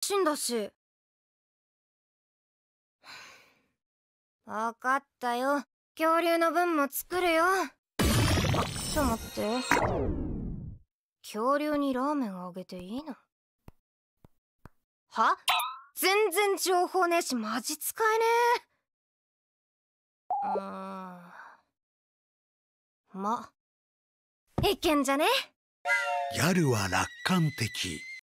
ちんだし分かったよ恐竜の分も作るよちょっと待って恐竜にラーメンあげていいのは全然情報ねえしマジ使えねえんまいけんじゃねギャルは楽観的